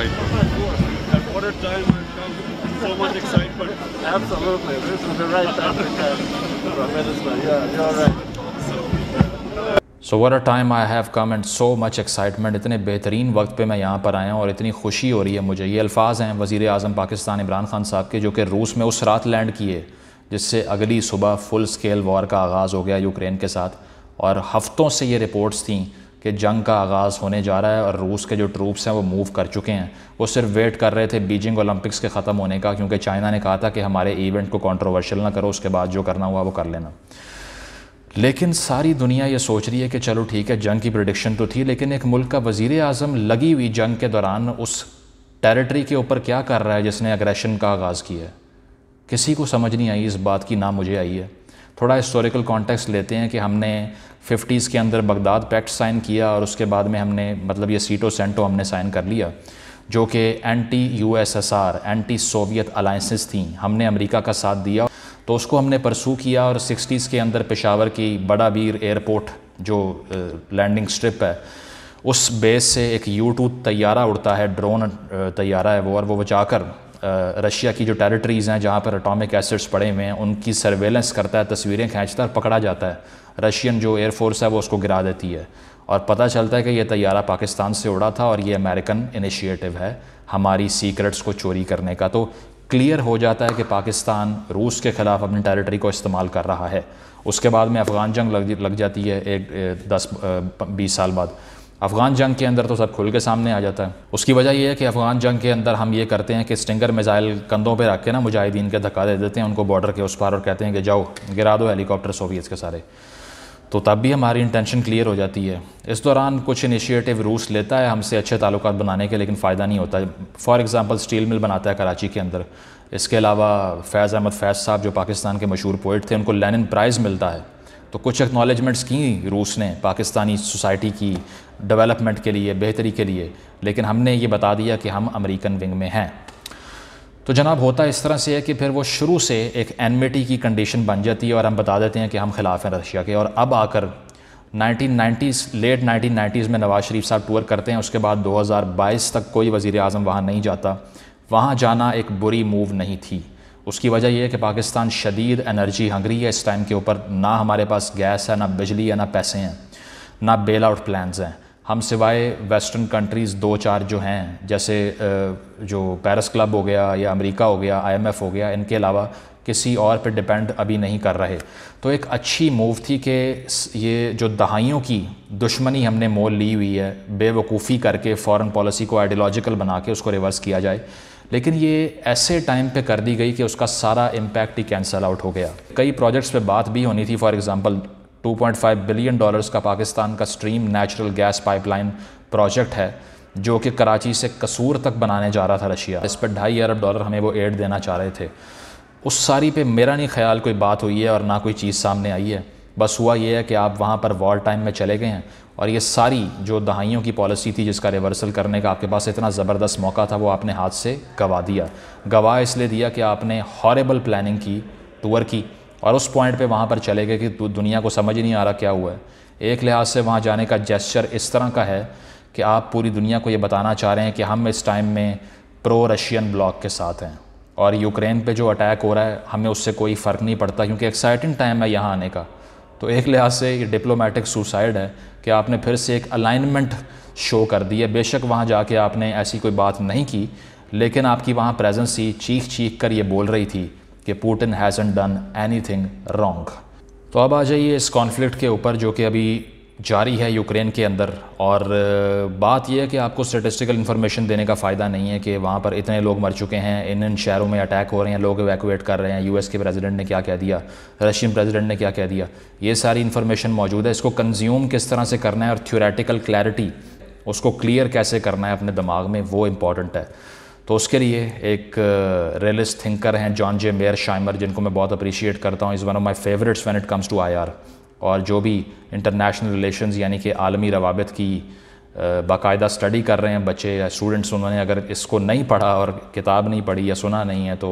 excitement. At what a time comes come. So much excitement. Absolutely. This is the right time to come. Minister, yeah, you're right. So what a time I have come and so much excitement इतने बेहतरीन वक्त पे मैं यहाँ पर आया हूँ और इतनी खुशी हो रही है मुझे ये अल्फाज हैं वज़ी अजम पाकिस्तान इमरान खान साहब के जो कि रूस में उस रात लैंड किए जिससे अगली सुबह फुल स्केल वॉर का आगाज़ हो गया यूक्रेन के साथ और हफ़्तों से ये रिपोर्ट्स थी कि जंग का आगाज़ होने जा रहा है और रूस के जो ट्रूप्स हैं वो मूव कर चुके हैं वो सिर्फ वेट कर रहे थे बीजिंग ओलंपिक्स के ख़त्म होने का क्योंकि चाइना ने कहा था कि हमारे इवेंट को कंट्रोवर्शियल ना करो उसके बाद जो करना हुआ वो कर लेना लेकिन सारी दुनिया ये सोच रही है कि चलो ठीक है जंग की प्रडिक्शन तो थी लेकिन एक मुल्क का वज़ी अजम लगी हुई जंग के दौरान उस टेरिटरी के ऊपर क्या कर रहा है जिसने अग्रेशन का आगाज़ किया है किसी को समझ नहीं आई इस बात की ना मुझे आई है थोड़ा हिस्टोरिकल कॉन्टेक्स्ट लेते हैं कि हमने फिफ्टीज़ के अंदर बगदाद पैक्ट साइन किया और उसके बाद में हमने मतलब ये सीटो सेंटो हमने साइन कर लिया जो कि anti USSR anti Soviet alliances थी हमने अमेरिका का साथ दिया तो उसको हमने परसू किया और सिक्सटीज़ के अंदर पेशावर की बड़ा बीर एयरपोर्ट जो लैंडिंग स्ट्रिप है उस बेस से एक यू टू तैयारा उड़ता है ड्रोन तैयारा है वो और वो बचाकर रशिया की जो टेरिटरीज़ हैं जहाँ पर अटोमिक एसिड्स पड़े हुए हैं उनकी सर्वेलेंस करता है तस्वीरें खींचता है और पकड़ा जाता है रशियन जो एयरफोर्स है वो उसको गिरा देती है और पता चलता है कि ये तैयारा पाकिस्तान से उड़ा था और ये अमेरिकन इनिशिएटिव है हमारी सीक्रेट्स को चोरी करने का तो क्लियर हो जाता है कि पाकिस्तान रूस के ख़िलाफ़ अपनी टेरिटरी को इस्तेमाल कर रहा है उसके बाद में अफ़गान जंग लग लग जाती है एक दस बीस साल बाद अफ़गान जंग के अंदर तो सब खुल के सामने आ जाता है उसकी वजह यह है कि अफ़गान जंग के अंदर हम ये करते हैं कि स्टिंगर मिज़ाइल कंधों पर रख के ना मुजाहिदीन के धक्का दे देते हैं उनको बॉर्डर के उस पार और कहते हैं कि जाओ गिरा दो हेलीकॉप्टर सोवियत के सारे तो तब भी हमारी इंटेंशन क्लियर हो जाती है इस दौरान कुछ इनिशिएटिव रूस लेता है हमसे अच्छे ताल्लुक बनाने के लेकिन फ़ायदा नहीं होता फॉर एग्ज़ाम्पल स्टील मिल बनाता है कराची के अंदर इसके अलावा फैज़ अहमद फैज़ साहब जो पाकिस्तान के मशहूर पोइट थे उनको लेनिन प्राइज़ मिलता है तो कुछ एक्नॉलेजमेंट्स की रूस ने पाकिस्तानी सोसाइटी की डेवलपमेंट के लिए बेहतरी के लिए लेकिन हमने ये बता दिया कि हम अमेरिकन विंग में हैं तो जनाब होता इस तरह से है कि फिर वो शुरू से एक एनमिटी की कंडीशन बन जाती है और हम बता देते हैं कि हम ख़िलाफ़ हैं रशिया के और अब आकर 1990s लेट 1990s में नवाज़ शरीफ साहब टूर करते हैं उसके बाद 2022 तक कोई वज़ी अजम वहाँ नहीं जाता वहाँ जाना एक बुरी मूव नहीं थी उसकी वजह यह है कि पाकिस्तान शदीद एनर्जी हंगरी है इस टाइम के ऊपर ना हमारे पास गैस है ना बिजली है ना पैसे हैं ना बेल आउट प्लान्स हैं हम सिवाए वेस्टर्न कंट्रीज़ दो चार जो हैं जैसे जो पेरिस क्लब हो गया या अमेरिका हो गया आईएमएफ हो गया इनके अलावा किसी और पे डिपेंड अभी नहीं कर रहे तो एक अच्छी मूव थी कि ये जो दहाइयों की दुश्मनी हमने मोल ली हुई है बेवकूफ़ी करके फॉरेन पॉलिसी को आइडियोलॉजिकल बना के उसको रिवर्स किया जाए लेकिन ये ऐसे टाइम पे कर दी गई कि उसका सारा इम्पैक्ट ही कैंसल आउट हो गया कई प्रोजेक्ट्स पे बात भी होनी थी फॉर एग्ज़ाम्पल 2.5 बिलियन डॉलर्स का पाकिस्तान का stream natural gas pipeline project है जो कि कराची से कसूर तक बनाने जा रहा था रशिया इस पर ढाई अरब डॉलर हमें वो एड देना चाह रहे थे उस सारी पे मेरा नहीं ख्याल कोई बात हुई है और ना कोई चीज़ सामने आई है बस हुआ यह है कि आप वहाँ पर वॉल टाइम में चले गए हैं और ये सारी जो दहाइयों की पॉलिसी थी जिसका रिवर्सल करने का आपके पास इतना ज़बरदस्त मौका था वो आपने हाथ से गवा दिया गवाह इसलिए दिया कि आपने हॉरेबल प्लानिंग की टूर की और उस पॉइंट पे वहाँ पर चले गए कि दुनिया को समझ ही नहीं आ रहा क्या हुआ है एक लिहाज से वहाँ जाने का जेस्चर इस तरह का है कि आप पूरी दुनिया को ये बताना चाह रहे हैं कि हम इस टाइम में प्रो रशियन ब्लॉक के साथ हैं और यूक्रेन पे जो अटैक हो रहा है हमें उससे कोई फ़र्क नहीं पड़ता क्योंकि एक्साइटिंग टाइम है यहाँ आने का तो एक लिहाज से ये डिप्लोमेटिक सुसाइड है कि आपने फिर से एक अलाइनमेंट शो कर दी है बेशक वहाँ जाके आपने ऐसी कोई बात नहीं की लेकिन आपकी वहाँ प्रेजेंस ही चीख चीख कर ये बोल रही थी कि Putin hasn't done anything wrong तो अब आ जाइए इस कॉन्फ्लिक्ट के ऊपर जो कि अभी जारी है यूक्रेन के अंदर और बात यह है कि आपको स्टेटिस्टिकल इन्फॉर्मेशन देने का फ़ायदा नहीं है कि वहाँ पर इतने लोग मर चुके हैं इन इन शहरों में अटैक हो रहे हैं लोग एवेकुएट कर रहे हैं यूएस के प्रेसिडेंट ने क्या कह दिया रशियन प्रेसिडेंट ने क्या कह दिया ये सारी इन्फॉर्मेशन मौजूद है इसको कंज्यूम किस तरह से करना है और थ्योरेटिकल क्लैरिटी उसको क्लियर कैसे करना है अपने दिमाग में वो इम्पॉर्टेंट है तो उसके लिए एक रियलिस्ट थिंकर हैं जॉन जे मेयर शाइमर जिनको मैं बहुत अप्रिशिएट करता हूँ is one of my favourites when it comes to I R और जो भी इंटरनेशनल रिलेशन यानी कि आलमी रवाबित की बाकायदा स्टडी कर रहे हैं बच्चे या स्टूडेंट्स उन्होंने अगर इसको नहीं पढ़ा और किताब नहीं पढ़ी या सुना नहीं है तो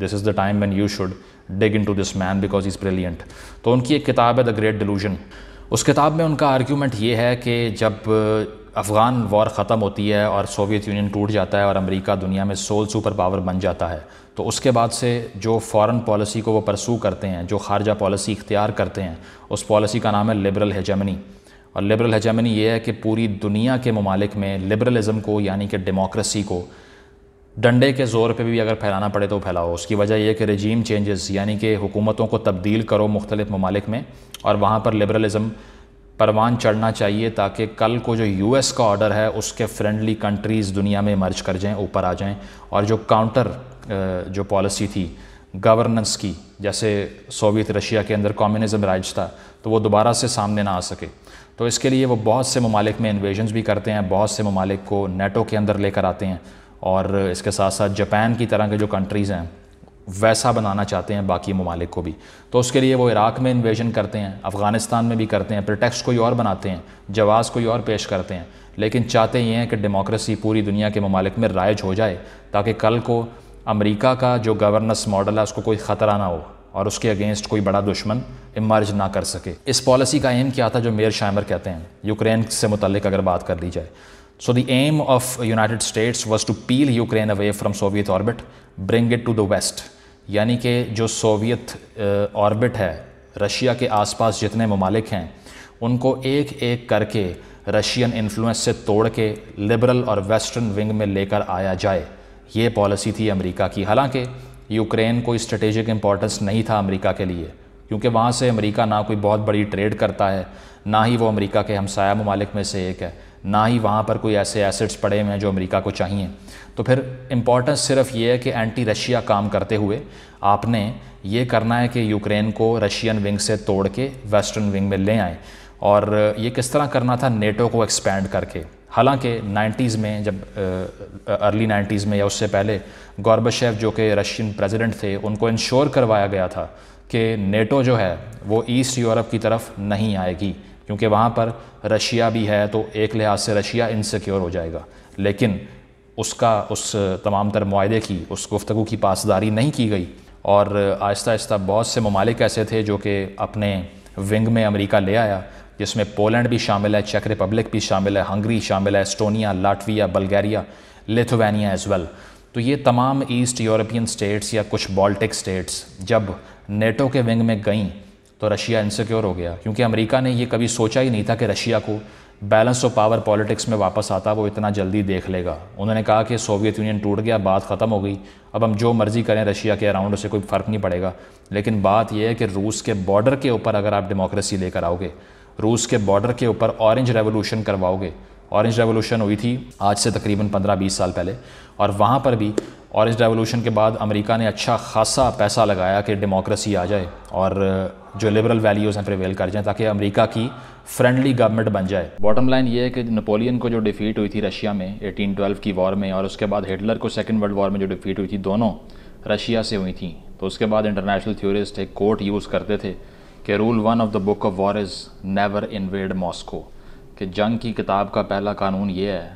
this is the time one you should dig into this man because is brilliant तो उनकी एक किताब है द ग्रेट डिलूजन उस किताब में उनका आर्ग्यूमेंट ये है कि जब अफ़गान वॉर ख़त्म होती है और सोवियत यूनियन टूट जाता है और अमेरिका दुनिया में सोल सुपर पावर बन जाता है तो उसके बाद से जो फॉरेन पॉलिसी को वो परसू करते हैं जो खारजा पॉलिसी इख्तियार करते हैं उस पॉलिसी का नाम है लिबरल हेजमनी और लिबरल हेजमनी ये है कि पूरी दुनिया के ममालिक में लिबरलिज़म को यानी कि डेमोक्रेसी को डंडे के ज़ोर पे भी अगर फैलाना पड़े तो फैलाओ उसकी वजह यह कि रजीम चेंजेस यानी कि हुकूमतों को तब्दील करो मुख्तलिफ़ ममालिक में और वहाँ पर लिबरलिज़म परवान चढ़ना चाहिए ताकि कल को जो यूएस का ऑर्डर है उसके फ्रेंडली कंट्रीज़ दुनिया में मर्ज कर जाएं ऊपर आ जाएं और जो काउंटर जो पॉलिसी थी गवर्नेंस की जैसे सोवियत रशिया के अंदर कम्युनिज्म राज था तो वो दोबारा से सामने ना आ सके तो इसके लिए वो बहुत से ममालिक में इन्वेजन्स भी करते हैं बहुत से ममालिक को नेटो के अंदर लेकर आते हैं और इसके साथ साथ जापान की तरह के जो कंट्रीज़ हैं वैसा बनाना चाहते हैं बाकी ममालिक को भी तो उसके लिए वो इराक़ में इन्वेजन करते हैं अफ़गानिस्तान में भी करते हैं प्रटेक्स कोई और बनाते हैं जवाज़ कोई और पेश करते हैं लेकिन चाहते ये हैं कि डेमोक्रेसी पूरी दुनिया के ममालिक में राइज हो जाए ताकि कल को अमरीका का जो गवर्नस मॉडल है उसको कोई ख़तरा ना हो और उसके अगेंस्ट कोई बड़ा दुश्मन इमर्ज ना कर सके इस पॉलिसी का एम क्या था जो मेयर शाइमर कहते हैं यूक्रेन से मुतलक अगर बात कर ली जाए So the aim of uh, United States was to peel Ukraine away from Soviet orbit, bring it to the west. यानी कि जो सोवियत ऑर्बिट uh, है रशिया के आसपास जितने ममालिक हैं उनको एक एक करके रशियन इन्फ्लुएंस से तोड़ के लिबरल और वेस्टर्न विंग में लेकर आया जाए ये पॉलिसी थी अमेरिका की हालांकि यूक्रेन कोई स्ट्रेटेजिक इम्पॉर्टेंस नहीं था अमेरिका के लिए क्योंकि वहाँ से अमेरिका ना कोई बहुत बड़ी ट्रेड करता है ना ही वो अमेरिका के हमसाया ममालिक में से एक है ना ही वहाँ पर कोई ऐसे एसेट्स पड़े हुए हैं जो अमेरिका को चाहिए तो फिर इम्पॉर्टेंस सिर्फ ये है कि एंटी रशिया काम करते हुए आपने ये करना है कि यूक्रेन को रशियन विंग से तोड़ के वेस्टर्न विंग में ले आएँ और ये किस तरह करना था नेटो को एक्सपैंड करके हालांकि 90s में जब अर्ली 90s में या उससे पहले गौरबशेव जो कि रशियन प्रेसिडेंट थे उनको इंश्योर करवाया गया था कि नेटो जो है वो ईस्ट यूरोप की तरफ नहीं आएगी क्योंकि वहाँ पर रशिया भी है तो एक लिहाज से रशिया इनसिक्योर हो जाएगा लेकिन उसका उस तमाम तर माहे की उस गुफ्तु की पासदारी नहीं की गई और आहिस्ता आहिस्ता बहुत से ममालिक ऐसे थे जो कि अपने विंग में अमेरिका ले आया जिसमें पोलैंड भी शामिल है चेक रिपब्लिक भी शामिल है हंगरी शामिल है Estonia Latvia Bulgaria Lithuania as well तो ये तमाम ईस्ट यूरोपियन स्टेट्स या कुछ बाल्टिक स्टेट्स जब नेटो के विंग में गईं तो रशिया इनसिक्योर हो गया क्योंकि अमेरिका ने ये कभी सोचा ही नहीं था कि रशिया को बैलेंस ऑफ पावर पॉलिटिक्स में वापस आता वो इतना जल्दी देख लेगा उन्होंने कहा कि सोवियत यूनियन टूट गया बात ख़त्म हो गई अब हम जो मर्ज़ी करें रशिया के अराउंड उसे कोई फ़र्क नहीं पड़ेगा लेकिन बात यह है कि रूस के बॉर्डर के ऊपर अगर आप डेमोक्रेसी लेकर आओगे रूस के बॉर्डर के ऊपर ऑरेंज रेवोल्यूशन करवाओगे ऑरेंज रेवोल्यूशन हुई थी आज से तकरीबन पंद्रह बीस साल पहले और वहाँ पर भी और इस रेवोल्यूशन के बाद अमेरिका ने अच्छा खासा पैसा लगाया कि डेमोक्रेसी आ जाए और जो लिबरल वैल्यूज़ हैं प्रिवेल कर जाएँ ताकि अमेरिका की फ्रेंडली गवर्नमेंट बन जाए बॉटम लाइन ये है कि नेपोलियन को जो डिफ़ीट हुई थी रशिया में 1812 की वॉर में और उसके बाद हिटलर को सेकेंड वर्ल्ड वॉर में जो डिफ़ीट हुई थी दोनों रशिया से हुई थी तो उसके बाद इंटरनेशनल थ्योरिस्ट एक कोर्ट यूज़ करते थे कि rule one of the book of war is never invade Moscow कि जंग की किताब का पहला कानून ये है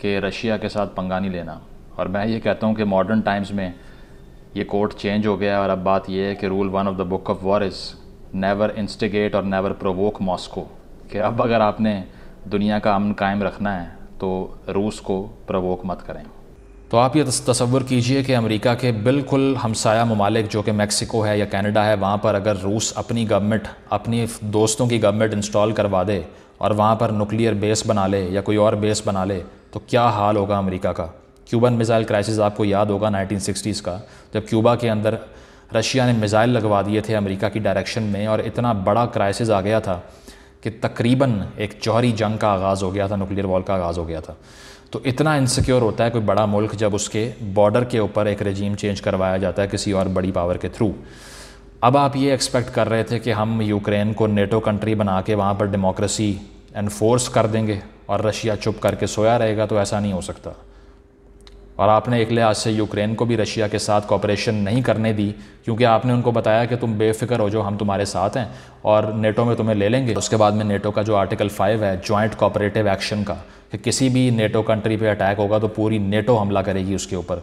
कि रशिया के साथ पंगा नहीं लेना और मैं ये कहता हूँ कि मॉडर्न टाइम्स में ये कोर्ट चेंज हो गया और अब बात यह है कि rule one of the book of war is never instigate और नेवर प्रोवोक मॉस्को कि अब अगर आपने दुनिया का अमन कायम रखना है तो रूस को प्रवोक मत करें तो आप ये तस्वुर कीजिए कि अमेरिका के बिल्कुल हमसाया ममालिक जो कि मेक्सिको है या कनाडा है वहाँ पर अगर रूस अपनी गवर्नमेंट अपनी दोस्तों की गवर्नमेंट इंस्टॉल करवा दे और वहाँ पर न्यूक्लियर बेस बना ले या कोई और बेस बना ले तो क्या हाल होगा अमेरिका का क्यूबन मिसाइल क्राइसिस आपको याद होगा 1960s का जब क्यूबा के अंदर रशिया ने मिसाइल लगवा दिए थे अमेरिका की डायरेक्शन में और इतना बड़ा क्राइसिस आ गया था कि तकरीबन एक जौहरी जंग का आगाज़ हो गया था न्यूक्लियर वॉल का आगाज़ हो गया था तो इतना इनसिक्योर होता है कोई बड़ा मुल्क जब उसके बॉर्डर के ऊपर एक रजीम चेंज करवाया जाता है किसी और बड़ी पावर के थ्रू अब आप ये एक्सपेक्ट कर रहे थे कि हम यूक्रेन को नेटो कंट्री बना के वहाँ पर डेमोक्रेसी एनफोर्स कर देंगे और रशिया चुप करके सोया रहेगा तो ऐसा नहीं हो सकता और आपने एक लिहाज से यूक्रेन को भी रशिया के साथ कॉपरेशन नहीं करने दी क्योंकि आपने उनको बताया कि तुम बेफिक्र हो जो हम तुम्हारे साथ हैं और नेटो में तुम्हें ले लेंगे उसके बाद में नेटो का जो आर्टिकल फ़ाइव है जॉइंट कॉपरेटिव एक्शन का कि किसी भी नेटो कंट्री पे अटैक होगा तो पूरी नेटो हमला करेगी उसके ऊपर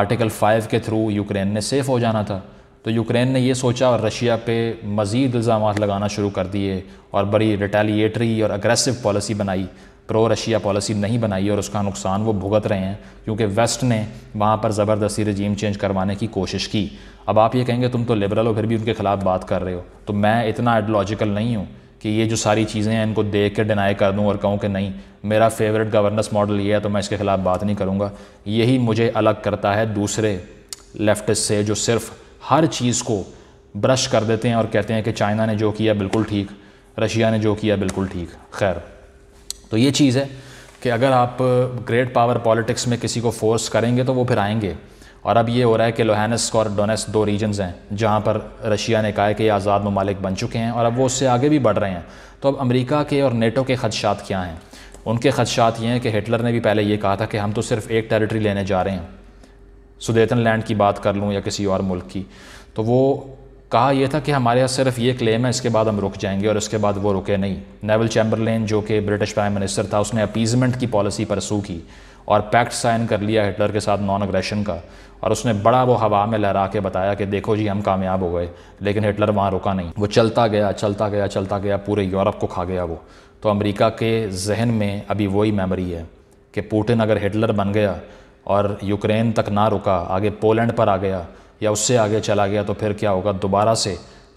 आर्टिकल फ़ाइव के थ्रू यूक्रेन ने सेफ़ हो जाना था तो यूक्रेन ने ये सोचा और रशिया पे मज़ीद इल्ज़ाम लगाना शुरू कर दिए और बड़ी रिटेलिएटरी और अग्रेसिव पॉलिसी बनाई प्रो रशिया पॉलिसी नहीं बनाई और उसका नुकसान वो भुगत रहे हैं क्योंकि वेस्ट ने वहाँ पर ज़बरदस्ती रजीम चेंज करवाने की कोशिश की अब आप ये कहेंगे तुम तो लिबरल हो फिर भी उनके ख़िलाफ़ बात कर रहे हो तो मैं इतना आइडियोलॉजिकल नहीं हूँ कि ये जो सारी चीज़ें हैं इनको देख के डिनाई कर दूँ और कहूँ कि नहीं मेरा फेवरेट गवर्नेंस मॉडल ये है तो मैं इसके ख़िलाफ़ बात नहीं करूँगा यही मुझे अलग करता है दूसरे लेफ़्ट से जो सिर्फ हर चीज़ को ब्रश कर देते हैं और कहते हैं कि चाइना ने जो किया बिल्कुल ठीक रशिया ने जो किया बिल्कुल ठीक खैर तो ये चीज़ है कि अगर आप ग्रेट पावर पॉलिटिक्स में किसी को फोर्स करेंगे तो वो फिर आएंगे और अब ये हो रहा है कि लोहानस्क और डोनेस दो रीजन्स हैं जहाँ पर रशिया ने कहा है कि ये आज़ाद ममालिक बन चुके हैं और अब वो उससे आगे भी बढ़ रहे हैं तो अब अमेरिका के और नेटो के खदशात क्या हैं उनके खदशात ये हैं कि हिटलर ने भी पहले ये कहा था कि हम तो सिर्फ एक टेरिटरी लेने जा रहे हैं सुदेतन लैंड की बात कर लूँ या किसी और मुल्क की तो वो कहा यह था कि हमारे यहाँ सिर्फ ये क्लेम है इसके बाद हम रुक जाएंगे और इसके बाद वो रुके नहीं नेवल चैम्बरलेन जो कि ब्रिटिश प्राइम मिनिस्टर था उसने अपीजमेंट की पॉलिसी पर सू की और पैक्ट साइन कर लिया हिटलर के साथ नॉन अग्रेशन का और उसने बड़ा वो हवा में लहरा के बताया कि देखो जी हम कामयाब हो गए लेकिन हिटलर वहाँ रुका नहीं वो चलता गया चलता गया चलता गया पूरे यूरोप को खा गया वो तो अमेरिका के जहन में अभी वही मेमोरी है कि पुटिन अगर हिटलर बन गया और यूक्रेन तक ना रुका आगे पोलैंड पर आ गया या उससे आगे चला गया तो फिर क्या होगा दोबारा से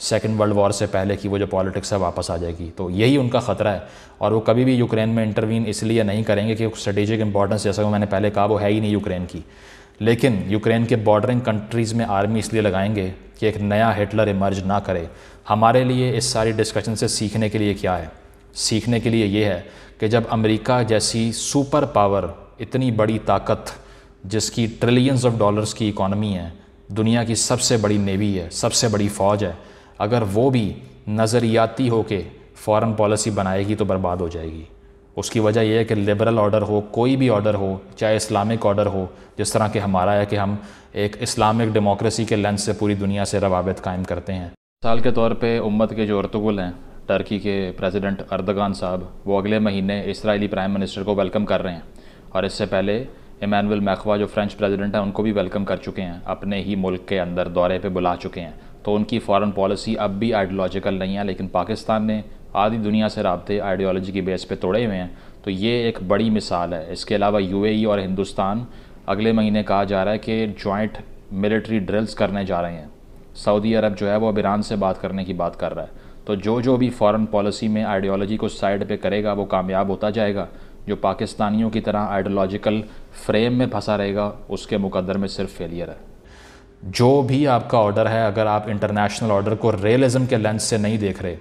सेकेंड वर्ल्ड वॉर से पहले की वो जो पॉलिटिक्स है वापस आ जाएगी तो यही उनका ख़तरा है और वो कभी भी यूक्रेन में इंटरवीन इसलिए नहीं करेंगे कि स्ट्रेटेजिक इंपॉर्टेंस जैसा मैंने पहले कहा वो है ही नहीं यूक्रेन की लेकिन यूक्रेन के बॉर्डरिंग कंट्रीज़ में आर्मी इसलिए लगाएंगे कि एक नया हिटलर इमर्ज ना करे हमारे लिए इस सारी डिस्कशन से सीखने के लिए क्या है सीखने के लिए ये है कि जब अमेरिका जैसी सुपर पावर इतनी बड़ी ताकत जिसकी ट्रिलियंस ऑफ डॉलर्स की इकॉनमी है दुनिया की सबसे बड़ी नेवी है सबसे बड़ी फ़ौज है अगर वो भी नज़रियाती के फ़ॉरेन पॉलिसी बनाएगी तो बर्बाद हो जाएगी उसकी वजह यह है कि लिबरल ऑर्डर हो कोई भी ऑर्डर हो चाहे इस्लामिक ऑर्डर हो जिस तरह के हमारा है कि हम एक इस्लामिक डेमोक्रेसी के लेंस से पूरी दुनिया से रवाबित कायम करते हैं मिसाल के तौर पर उम्मत के जो अर्तगुल हैं टर्की के प्रेसिडेंट अर्दगान साहब वो अगले महीने इसराइली प्राइम मिनिस्टर को वेलकम कर रहे हैं और इससे पहले इमानुअल मैखवा जो फ्रेंच प्रेसिडेंट हैं उनको भी वेलकम कर चुके हैं अपने ही मुल्क के अंदर दौरे पे बुला चुके हैं तो उनकी फॉरेन पॉलिसी अब भी आइडियोलॉजिकल नहीं है लेकिन पाकिस्तान ने आधी दुनिया से रबते आइडियोलॉजी की बेस पे तोड़े हुए हैं तो ये एक बड़ी मिसाल है इसके अलावा यू e और हिंदुस्तान अगले महीने कहा जा रहा है कि जॉइंट मिलिट्री ड्रिल्स करने जा रहे हैं सऊदी अरब जो है वो अब ईरान से बात करने की बात कर रहा है तो जो जो भी फॉरेन पॉलिसी में आइडियोलॉजी को साइड पे करेगा वो कामयाब होता जाएगा जो पाकिस्तानियों की तरह आइडियोलॉजिकल फ्रेम में फंसा रहेगा उसके मुकदर में सिर्फ फेलियर है जो भी आपका ऑर्डर है अगर आप इंटरनेशनल ऑर्डर को रियलिज़म के लेंस से नहीं देख रहे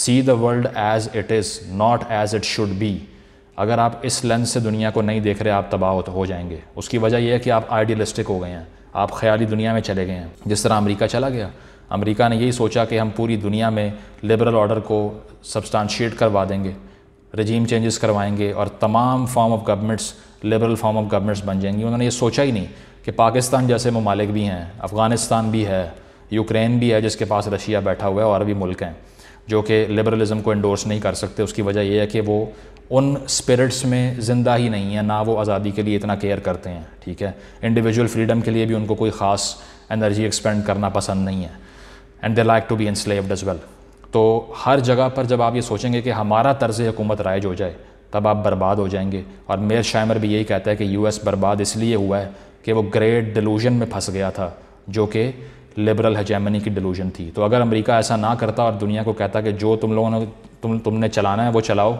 see the world as it is not as it should be अगर आप इस लेंस से दुनिया को नहीं देख रहे आप तबाह हो जाएंगे उसकी वजह यह है कि आप आइडियलिस्टिक हो गए हैं आप ख्याली दुनिया में चले गए हैं जिस तरह अमेरिका चला गया अमेरिका ने यही सोचा कि हम पूरी दुनिया में लिबरल ऑर्डर को सब्सटानशिएट करवा देंगे रजीम चेंजेस करवाएंगे और तमाम form of governments liberal form of governments बन जाएंगी उन्होंने ये सोचा ही नहीं कि पाकिस्तान जैसे ममालिक भी हैं अफ़गानिस्तान भी है यूक्रेन भी है जिसके पास रशिया बैठा हुआ है और भी मुल्क हैं जो कि लिबरलिज़म को इंडोर्स नहीं कर सकते उसकी वजह यह है कि वो उन स्पिरिट्स में ज़िंदा ही नहीं है ना वो आज़ादी के लिए इतना केयर करते हैं ठीक है इंडिविजुअल फ्रीडम के लिए भी उनको कोई ख़ास एनर्जी एक्सपेंड करना पसंद नहीं है and they like to be enslaved as well तो हर जगह पर जब आप ये सोचेंगे कि हमारा तर्ज हुकूमत राइज हो जाए तब आप बर्बाद हो जाएंगे और मेयर शाइमर भी यही कहता है कि यूएस बर्बाद इसलिए हुआ है कि वो ग्रेट डिलूजन में फंस गया था जो कि लिबरल हजैमनी की डिलूजन थी तो अगर अमेरिका ऐसा ना करता और दुनिया को कहता कि जो तुम लोगों ने तुम तुमने चलाना है वो चलाओ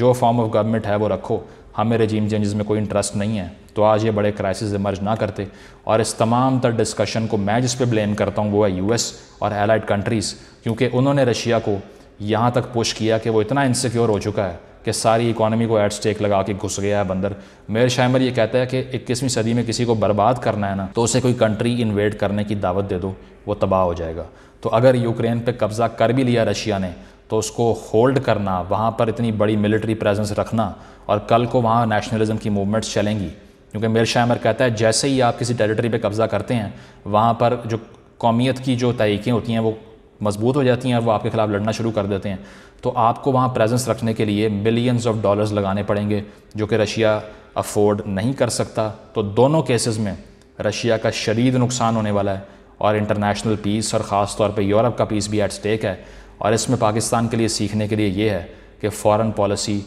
जो फॉर्म ऑफ गवर्नमेंट है वो रखो हमें रजीम चेंजेस में कोई इंटरेस्ट नहीं है तो आज ये बड़े क्राइसिस इमर्ज ना करते और इस तमाम तर डिस्कशन को मैं जिस पर ब्लेम करता हूँ वो है यूएस और एलाइड कंट्रीज़ क्योंकि उन्होंने रशिया को यहाँ तक पुश किया कि वो इतना इनसिक्योर हो चुका है कि सारी इकोनॉमी को एट स्टेक लगा के घुस गया है बंदर मेयर शाइमर ये कहता है कि इक्कीसवीं सदी में किसी को बर्बाद करना है ना तो उसे कोई कंट्री इन्वेड करने की दावत दे दो वो तबाह हो जाएगा तो अगर यूक्रेन पे कब्ज़ा कर भी लिया रशिया ने तो उसको होल्ड करना वहाँ पर इतनी बड़ी मिलिट्री प्रेजेंस रखना और कल को वहाँ नेशनलिज्म की मूवमेंट्स चलेंगी क्योंकि मेर शामर कहता है जैसे ही आप किसी टेरिटरी पे कब्ज़ा करते हैं वहाँ पर जो कौमियत की जो तरीक़ें होती हैं वो मजबूत हो जाती हैं और वो आपके ख़िलाफ़ लड़ना शुरू कर देते हैं तो आपको वहाँ प्रेजेंस रखने के लिए मिलियंस ऑफ डॉलर्स लगाने पड़ेंगे जो कि रशिया अफोर्ड नहीं कर सकता तो दोनों केसेस में रशिया का शदीद नुकसान होने वाला है और इंटरनेशनल पीस और ख़ास तौर पर यूरोप का पीस भी एट स्टेक है और इसमें पाकिस्तान के लिए सीखने के लिए ये है कि फ़ॉरन पॉलिसी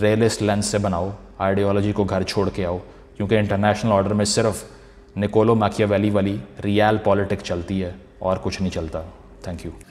रेलिस्ट लेंस से बनाओ आइडियोलॉजी को घर छोड़ के आओ क्योंकि इंटरनेशनल ऑर्डर में सिर्फ निकोलो माखिया वैली वाली रियल पॉलिटिक चलती है और कुछ नहीं चलता थैंक यू